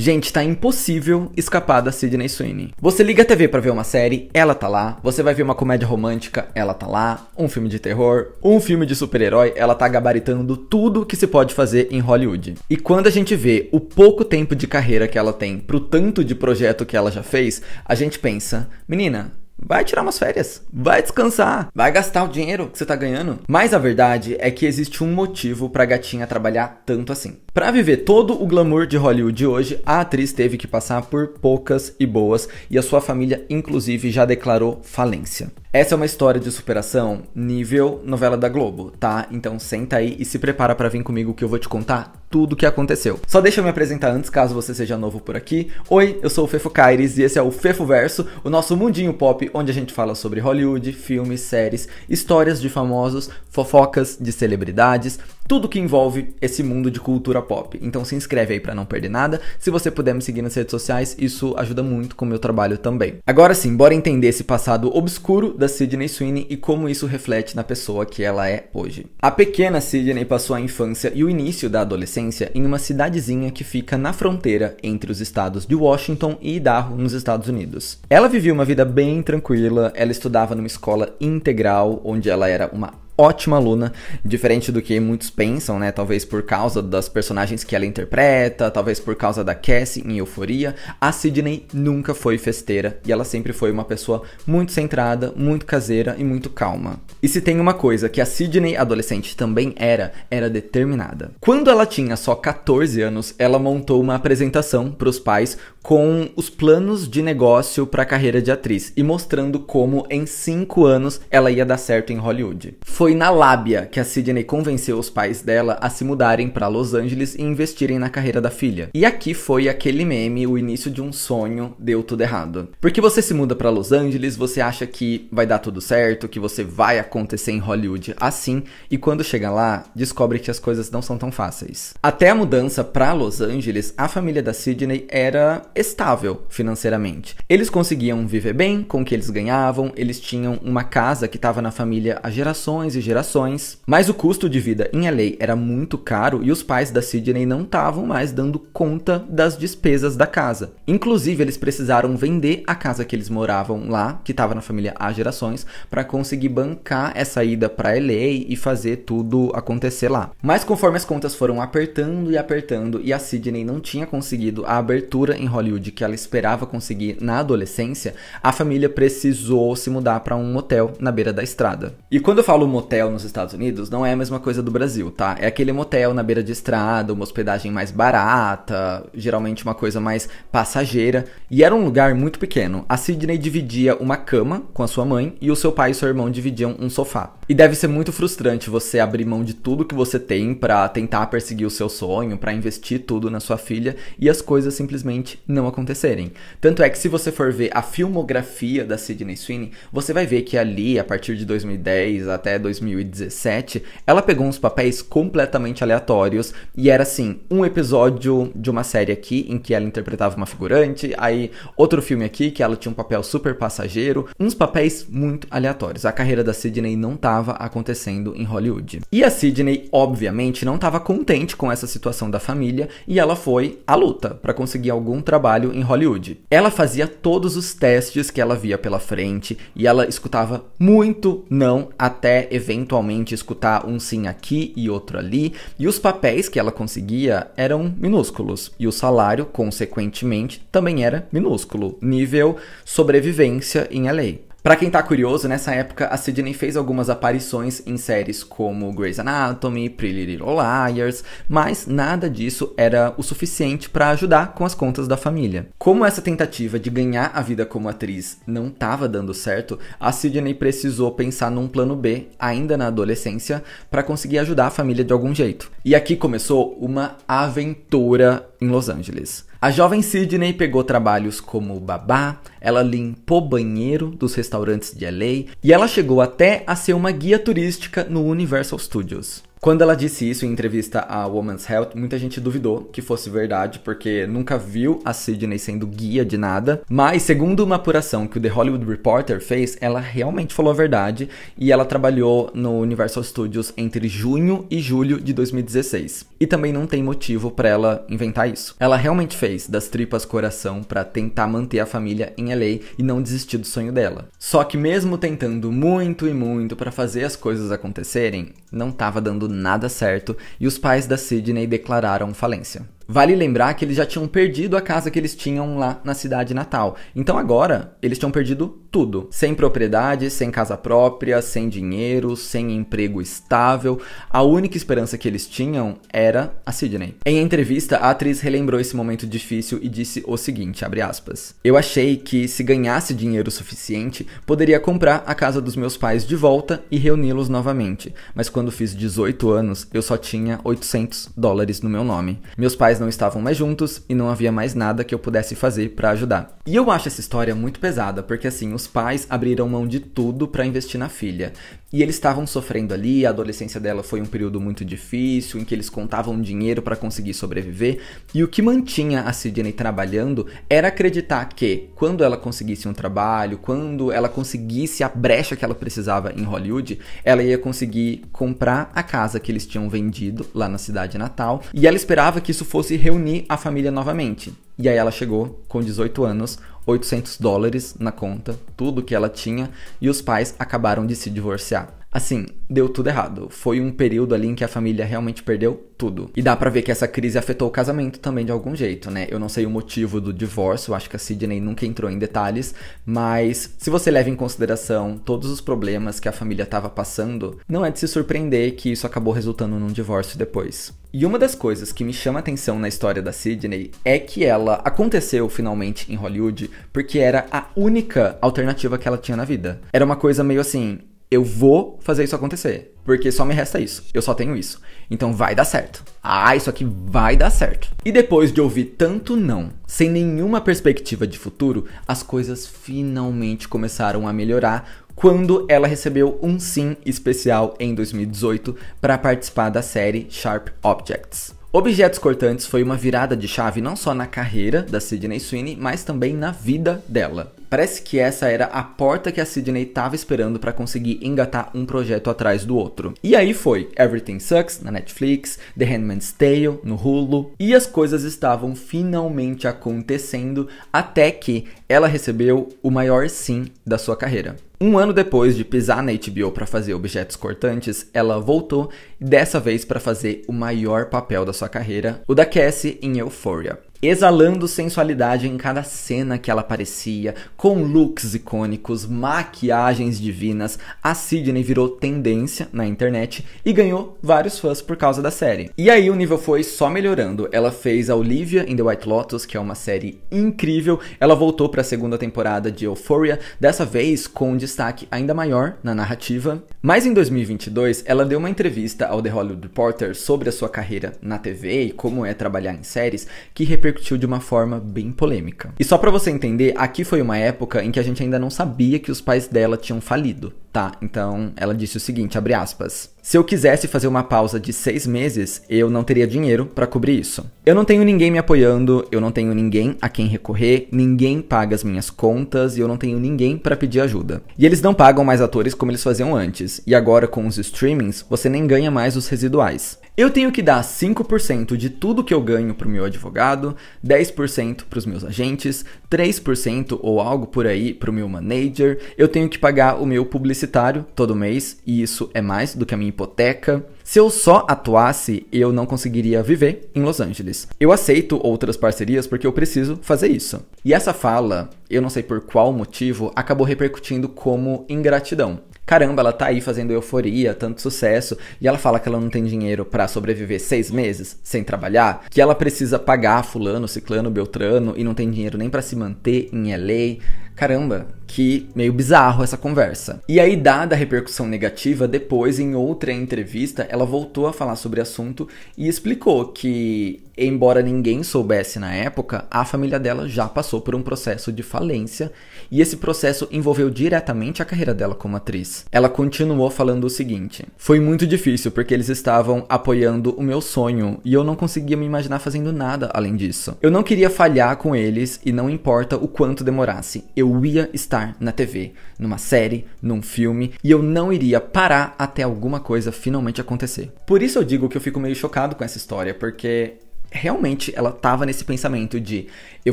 Gente, tá impossível escapar da Sidney Sweeney. Você liga a TV para ver uma série, ela tá lá. Você vai ver uma comédia romântica, ela tá lá. Um filme de terror, um filme de super-herói, ela tá gabaritando tudo que se pode fazer em Hollywood. E quando a gente vê o pouco tempo de carreira que ela tem pro tanto de projeto que ela já fez, a gente pensa, menina, Vai tirar umas férias, vai descansar, vai gastar o dinheiro que você tá ganhando. Mas a verdade é que existe um motivo pra gatinha trabalhar tanto assim. Para viver todo o glamour de Hollywood hoje, a atriz teve que passar por poucas e boas, e a sua família, inclusive, já declarou falência. Essa é uma história de superação nível novela da Globo, tá? Então senta aí e se prepara para vir comigo que eu vou te contar tudo o que aconteceu. Só deixa eu me apresentar antes, caso você seja novo por aqui. Oi, eu sou o Fefo Caires e esse é o Fefo Verso, o nosso mundinho pop onde a gente fala sobre Hollywood, filmes, séries, histórias de famosos, fofocas de celebridades, tudo que envolve esse mundo de cultura pop. Então se inscreve aí para não perder nada. Se você puder me seguir nas redes sociais, isso ajuda muito com o meu trabalho também. Agora sim, bora entender esse passado obscuro da Sidney Sweeney e como isso reflete na pessoa que ela é hoje. A pequena Sidney passou a infância e o início da adolescência em uma cidadezinha que fica na fronteira entre os estados de Washington e Idaho, nos Estados Unidos. Ela vivia uma vida bem tranquila, ela estudava numa escola integral, onde ela era uma ótima aluna, diferente do que muitos pensam, né? Talvez por causa das personagens que ela interpreta, talvez por causa da Cassie em Euforia. A Sidney nunca foi festeira e ela sempre foi uma pessoa muito centrada, muito caseira e muito calma. E se tem uma coisa que a Sidney adolescente também era, era determinada. Quando ela tinha só 14 anos, ela montou uma apresentação para os pais com os planos de negócio para a carreira de atriz e mostrando como em 5 anos ela ia dar certo em Hollywood. Foi foi na lábia que a Sidney convenceu os pais dela a se mudarem para Los Angeles e investirem na carreira da filha. E aqui foi aquele meme, o início de um sonho, deu tudo errado. Porque você se muda para Los Angeles, você acha que vai dar tudo certo, que você vai acontecer em Hollywood assim, e quando chega lá, descobre que as coisas não são tão fáceis. Até a mudança para Los Angeles, a família da Sidney era estável financeiramente. Eles conseguiam viver bem com o que eles ganhavam, eles tinham uma casa que estava na família há gerações e gerações. Mas o custo de vida em LA era muito caro e os pais da Sidney não estavam mais dando conta das despesas da casa. Inclusive, eles precisaram vender a casa que eles moravam lá, que estava na família há gerações, para conseguir bancar essa ida para LA e fazer tudo acontecer lá. Mas conforme as contas foram apertando e apertando e a Sidney não tinha conseguido a abertura em Hollywood que ela esperava conseguir na adolescência, a família precisou se mudar para um motel na beira da estrada. E quando eu falo motel, motel nos Estados Unidos não é a mesma coisa do Brasil, tá? É aquele motel na beira de estrada, uma hospedagem mais barata, geralmente uma coisa mais passageira. E era um lugar muito pequeno. A Sidney dividia uma cama com a sua mãe e o seu pai e seu irmão dividiam um sofá. E deve ser muito frustrante você abrir mão de tudo que você tem para tentar perseguir o seu sonho, para investir tudo na sua filha e as coisas simplesmente não acontecerem. Tanto é que se você for ver a filmografia da Sidney Sweeney, você vai ver que ali, a partir de 2010 até 2017, ela pegou uns papéis completamente aleatórios e era assim, um episódio de uma série aqui em que ela interpretava uma figurante, aí outro filme aqui que ela tinha um papel super passageiro, uns papéis muito aleatórios. A carreira da Sidney não estava acontecendo em Hollywood. E a Sidney, obviamente, não estava contente com essa situação da família e ela foi à luta para conseguir algum trabalho em Hollywood. Ela fazia todos os testes que ela via pela frente e ela escutava muito não até eventualmente escutar um sim aqui e outro ali, e os papéis que ela conseguia eram minúsculos, e o salário, consequentemente, também era minúsculo, nível sobrevivência em LA. Para quem tá curioso, nessa época a Sidney fez algumas aparições em séries como Grey's Anatomy, Pretty Little Liars, mas nada disso era o suficiente para ajudar com as contas da família. Como essa tentativa de ganhar a vida como atriz não estava dando certo, a Sidney precisou pensar num plano B ainda na adolescência para conseguir ajudar a família de algum jeito. E aqui começou uma aventura em Los Angeles. A jovem Sidney pegou trabalhos como babá, ela limpou banheiro dos restaurantes de LA e ela chegou até a ser uma guia turística no Universal Studios. Quando ela disse isso em entrevista à Woman's Health, muita gente duvidou que fosse verdade, porque nunca viu a Sidney sendo guia de nada. Mas, segundo uma apuração que o The Hollywood Reporter fez, ela realmente falou a verdade e ela trabalhou no Universal Studios entre junho e julho de 2016. E também não tem motivo para ela inventar isso. Ela realmente fez das tripas coração para tentar manter a família em LA e não desistir do sonho dela. Só que mesmo tentando muito e muito para fazer as coisas acontecerem, não tava dando dado nada certo e os pais da Sidney declararam falência. Vale lembrar que eles já tinham perdido a casa que eles tinham lá na cidade natal. Então agora eles tinham perdido tudo: sem propriedade, sem casa própria, sem dinheiro, sem emprego estável. A única esperança que eles tinham era a Sidney. Em entrevista, a atriz relembrou esse momento difícil e disse o seguinte: aspas, Eu achei que se ganhasse dinheiro suficiente, poderia comprar a casa dos meus pais de volta e reuni-los novamente. Mas quando fiz 18 anos, eu só tinha 800 dólares no meu nome. Meus pais pais não estavam mais juntos e não havia mais nada que eu pudesse fazer para ajudar. E eu acho essa história muito pesada, porque assim, os pais abriram mão de tudo para investir na filha. E eles estavam sofrendo ali, a adolescência dela foi um período muito difícil, em que eles contavam dinheiro para conseguir sobreviver, e o que mantinha a Sidney trabalhando era acreditar que quando ela conseguisse um trabalho, quando ela conseguisse a brecha que ela precisava em Hollywood, ela ia conseguir comprar a casa que eles tinham vendido lá na cidade natal, e ela esperava que isso fosse reunir a família novamente. E aí ela chegou com 18 anos, 800 dólares na conta, tudo que ela tinha, e os pais acabaram de se divorciar. Assim, deu tudo errado. Foi um período ali em que a família realmente perdeu tudo. E dá para ver que essa crise afetou o casamento também de algum jeito, né? Eu não sei o motivo do divórcio, acho que a Sidney nunca entrou em detalhes, mas se você leva em consideração todos os problemas que a família estava passando, não é de se surpreender que isso acabou resultando num divórcio depois. E uma das coisas que me chama atenção na história da Sidney é que ela aconteceu finalmente em Hollywood porque era a única alternativa que ela tinha na vida. Era uma coisa meio assim, eu vou fazer isso acontecer. Porque só me resta isso. Eu só tenho isso. Então vai dar certo. Ah, isso aqui vai dar certo. E depois de ouvir tanto não, sem nenhuma perspectiva de futuro, as coisas finalmente começaram a melhorar quando ela recebeu um sim especial em 2018 para participar da série Sharp Objects. Objetos Cortantes foi uma virada de chave não só na carreira da Sidney Sweeney, mas também na vida dela. Parece que essa era a porta que a Sidney estava esperando para conseguir engatar um projeto atrás do outro. E aí foi Everything Sucks na Netflix, The Handmaid's Tale no Hulu, e as coisas estavam finalmente acontecendo até que ela recebeu o maior sim da sua carreira. Um ano depois de pisar na HBO para fazer Objetos Cortantes, ela voltou, dessa vez para fazer o maior papel da sua carreira, o da Cassie em Euphoria exalando sensualidade em cada cena que ela aparecia, com looks icônicos, maquiagens divinas, a Sidney virou tendência na internet e ganhou vários fãs por causa da série. E aí o nível foi só melhorando. Ela fez a Olivia em The White Lotus, que é uma série incrível. Ela voltou para a segunda temporada de Euphoria, dessa vez com um destaque ainda maior na narrativa. Mas em 2022, ela deu uma entrevista ao The Hollywood Reporter sobre a sua carreira na TV e como é trabalhar em séries, que repercutiu repercutiu de uma forma bem polêmica. E só para você entender, aqui foi uma época em que a gente ainda não sabia que os pais dela tinham falido tá? Então ela disse o seguinte, abre aspas. Se eu quisesse fazer uma pausa de seis meses, eu não teria dinheiro para cobrir isso. Eu não tenho ninguém me apoiando, eu não tenho ninguém a quem recorrer, ninguém paga as minhas contas e eu não tenho ninguém para pedir ajuda. E eles não pagam mais atores como eles faziam antes, e agora com os streamings você nem ganha mais os residuais. Eu tenho que dar 5% de tudo que eu ganho pro meu advogado, 10% pros meus agentes, 3% ou algo por aí pro meu manager, eu tenho que pagar o meu publicitário universitário todo mês e isso é mais do que a minha hipoteca, se eu só atuasse, eu não conseguiria viver em Los Angeles. Eu aceito outras parcerias porque eu preciso fazer isso. E essa fala, eu não sei por qual motivo, acabou repercutindo como ingratidão caramba, ela tá aí fazendo euforia, tanto sucesso, e ela fala que ela não tem dinheiro para sobreviver seis meses sem trabalhar, que ela precisa pagar fulano, ciclano, beltrano e não tem dinheiro nem para se manter em LA. Caramba, que meio bizarro essa conversa. E aí, dada a repercussão negativa, depois em outra entrevista, ela ela voltou a falar sobre o assunto e explicou que, embora ninguém soubesse na época, a família dela já passou por um processo de falência e esse processo envolveu diretamente a carreira dela como atriz. Ela continuou falando o seguinte: Foi muito difícil porque eles estavam apoiando o meu sonho e eu não conseguia me imaginar fazendo nada além disso. Eu não queria falhar com eles e não importa o quanto demorasse, eu ia estar na TV, numa série, num filme e eu não iria parar até alguma coisa finalmente acontecer. Por isso eu digo que eu fico meio chocado com essa história, porque realmente ela tava nesse pensamento de eu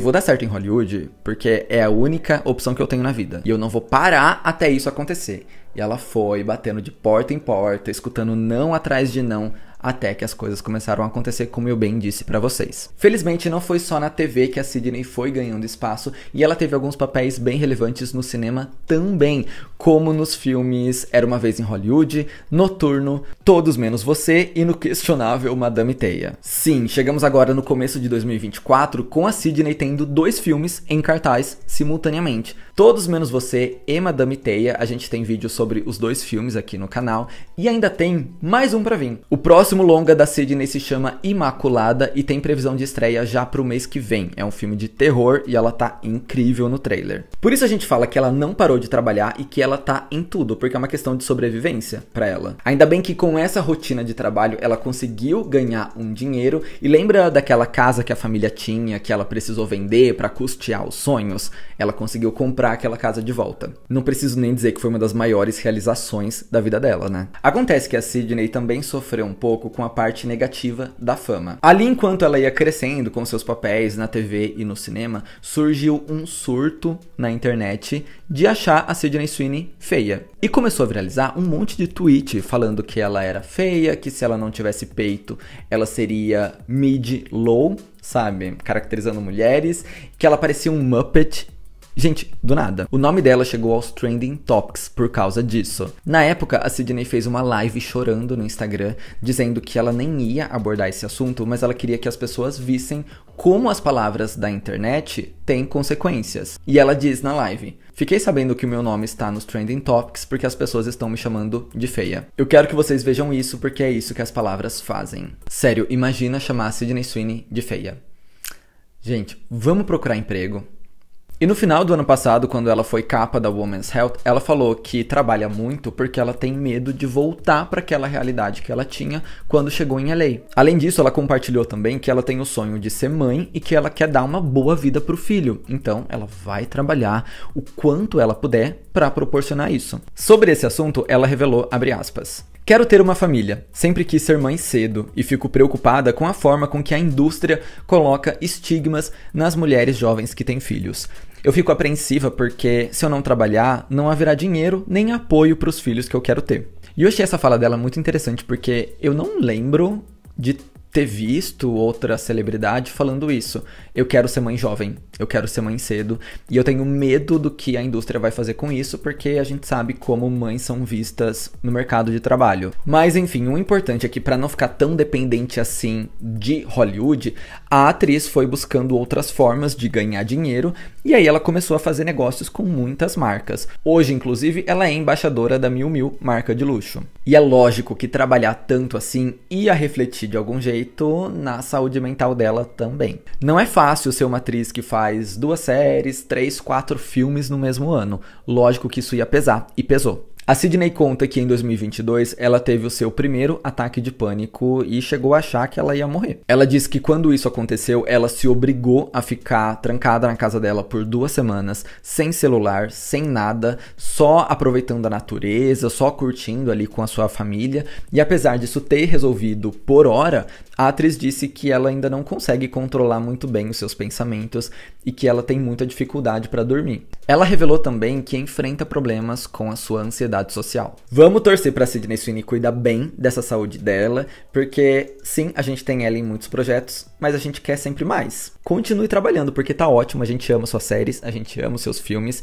vou dar certo em Hollywood porque é a única opção que eu tenho na vida e eu não vou parar até isso acontecer. E ela foi batendo de porta em porta, escutando não atrás de não até que as coisas começaram a acontecer, como eu bem disse para vocês. Felizmente, não foi só na TV que a Sidney foi ganhando espaço e ela teve alguns papéis bem relevantes no cinema também, como nos filmes Era uma Vez em Hollywood, Noturno, Todos Menos Você e no questionável Madame Teia. Sim, chegamos agora no começo de 2024 com a Sidney tendo dois filmes em cartaz simultaneamente. Todos Menos Você e Madame Teia, a gente tem vídeo sobre os dois filmes aqui no canal e ainda tem mais um para vir. O próximo próximo longa da Sidney se chama Imaculada e tem previsão de estreia já pro mês que vem. É um filme de terror e ela tá incrível no trailer. Por isso a gente fala que ela não parou de trabalhar e que ela tá em tudo, porque é uma questão de sobrevivência para ela. Ainda bem que com essa rotina de trabalho ela conseguiu ganhar um dinheiro e lembra daquela casa que a família tinha que ela precisou vender para custear os sonhos? Ela conseguiu comprar aquela casa de volta. Não preciso nem dizer que foi uma das maiores realizações da vida dela, né? Acontece que a Sidney também sofreu um pouco pouco com a parte negativa da fama. Ali, enquanto ela ia crescendo com seus papéis na TV e no cinema, surgiu um surto na internet de achar a Sidney Sweeney feia. E começou a viralizar um monte de tweet falando que ela era feia, que se ela não tivesse peito, ela seria mid-low, sabe? Caracterizando mulheres, que ela parecia um Muppet Gente, do nada. O nome dela chegou aos trending topics por causa disso. Na época, a Sidney fez uma live chorando no Instagram, dizendo que ela nem ia abordar esse assunto, mas ela queria que as pessoas vissem como as palavras da internet têm consequências. E ela diz na live: Fiquei sabendo que o meu nome está nos trending topics porque as pessoas estão me chamando de feia. Eu quero que vocês vejam isso porque é isso que as palavras fazem. Sério, imagina chamar a Sidney Sweeney de feia. Gente, vamos procurar emprego e no final do ano passado, quando ela foi capa da Women's Health, ela falou que trabalha muito porque ela tem medo de voltar para aquela realidade que ela tinha quando chegou em LA. Além disso, ela compartilhou também que ela tem o sonho de ser mãe e que ela quer dar uma boa vida para o filho. Então, ela vai trabalhar o quanto ela puder para proporcionar isso. Sobre esse assunto, ela revelou, aspas, Quero ter uma família. Sempre quis ser mãe cedo e fico preocupada com a forma com que a indústria coloca estigmas nas mulheres jovens que têm filhos. Eu fico apreensiva porque se eu não trabalhar, não haverá dinheiro nem apoio para os filhos que eu quero ter. E eu achei essa fala dela muito interessante porque eu não lembro de ter visto outra celebridade falando isso. Eu quero ser mãe jovem, eu quero ser mãe cedo, e eu tenho medo do que a indústria vai fazer com isso, porque a gente sabe como mães são vistas no mercado de trabalho. Mas enfim, o importante é que para não ficar tão dependente assim de Hollywood, a atriz foi buscando outras formas de ganhar dinheiro, e aí ela começou a fazer negócios com muitas marcas. Hoje, inclusive, ela é embaixadora da Mil Mil, marca de luxo. E é lógico que trabalhar tanto assim ia refletir de algum jeito efeito na saúde mental dela também. Não é fácil ser uma atriz que faz duas séries, três, quatro filmes no mesmo ano. Lógico que isso ia pesar, e pesou. A Sidney conta que em 2022 ela teve o seu primeiro ataque de pânico e chegou a achar que ela ia morrer. Ela diz que quando isso aconteceu, ela se obrigou a ficar trancada na casa dela por duas semanas, sem celular, sem nada, só aproveitando a natureza, só curtindo ali com a sua família. E apesar disso ter resolvido por hora, a atriz disse que ela ainda não consegue controlar muito bem os seus pensamentos e que ela tem muita dificuldade para dormir. Ela revelou também que enfrenta problemas com a sua ansiedade social. Vamos torcer para Sidney Sweeney cuidar bem dessa saúde dela, porque sim, a gente tem ela em muitos projetos, mas a gente quer sempre mais. Continue trabalhando, porque tá ótimo, a gente ama suas séries, a gente ama seus filmes,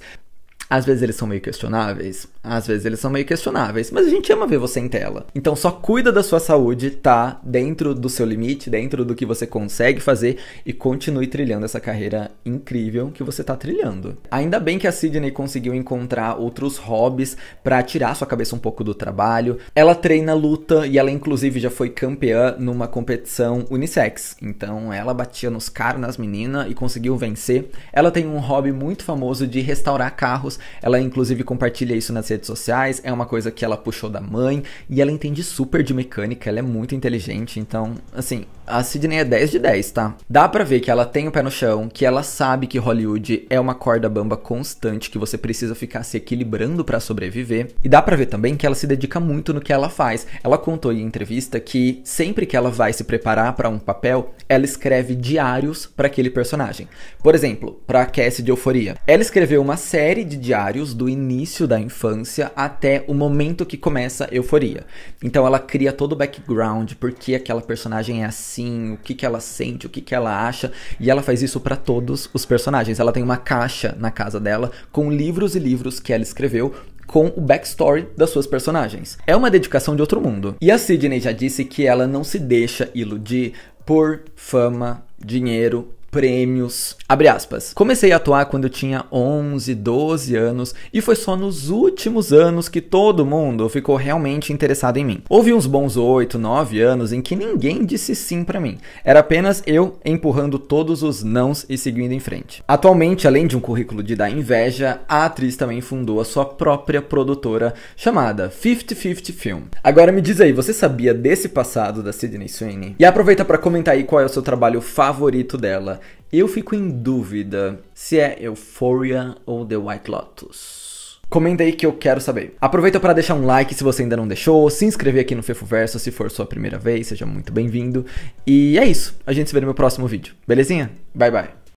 às vezes eles são meio questionáveis, às vezes eles são meio questionáveis, mas a gente ama ver você em tela. Então só cuida da sua saúde, tá? Dentro do seu limite, dentro do que você consegue fazer e continue trilhando essa carreira incrível que você tá trilhando. Ainda bem que a Sidney conseguiu encontrar outros hobbies para tirar sua cabeça um pouco do trabalho. Ela treina luta e ela inclusive já foi campeã numa competição unissex. Então ela batia nos caras, nas meninas e conseguiu vencer. Ela tem um hobby muito famoso de restaurar carros ela inclusive compartilha isso nas redes sociais, é uma coisa que ela puxou da mãe e ela entende super de mecânica, ela é muito inteligente, então, assim, a Sidney é 10 de 10, tá? Dá para ver que ela tem o pé no chão, que ela sabe que Hollywood é uma corda bamba constante que você precisa ficar se equilibrando para sobreviver. E dá para ver também que ela se dedica muito no que ela faz. Ela contou em entrevista que sempre que ela vai se preparar para um papel, ela escreve diários para aquele personagem. Por exemplo, para Cassie de Euforia. Ela escreveu uma série de diários diários do início da infância até o momento que começa a euforia. Então ela cria todo o background, por que aquela personagem é assim, o que, que ela sente, o que, que ela acha, e ela faz isso para todos os personagens. Ela tem uma caixa na casa dela com livros e livros que ela escreveu com o backstory das suas personagens. É uma dedicação de outro mundo. E a Sidney já disse que ela não se deixa iludir por fama, dinheiro prêmios. Abre aspas. Comecei a atuar quando eu tinha 11, 12 anos e foi só nos últimos anos que todo mundo ficou realmente interessado em mim. Houve uns bons 8, 9 anos em que ninguém disse sim para mim. Era apenas eu empurrando todos os nãos e seguindo em frente. Atualmente, além de um currículo de dar inveja, a atriz também fundou a sua própria produtora chamada 5050 Film. Agora me diz aí, você sabia desse passado da Sidney Sweeney? E aproveita para comentar aí qual é o seu trabalho favorito dela. Eu fico em dúvida se é Euphoria ou The White Lotus. Comenta aí que eu quero saber. Aproveita para deixar um like se você ainda não deixou, se inscrever aqui no Fefo Verso se for sua primeira vez, seja muito bem-vindo. E é isso. A gente se vê no meu próximo vídeo. Belezinha? Bye bye.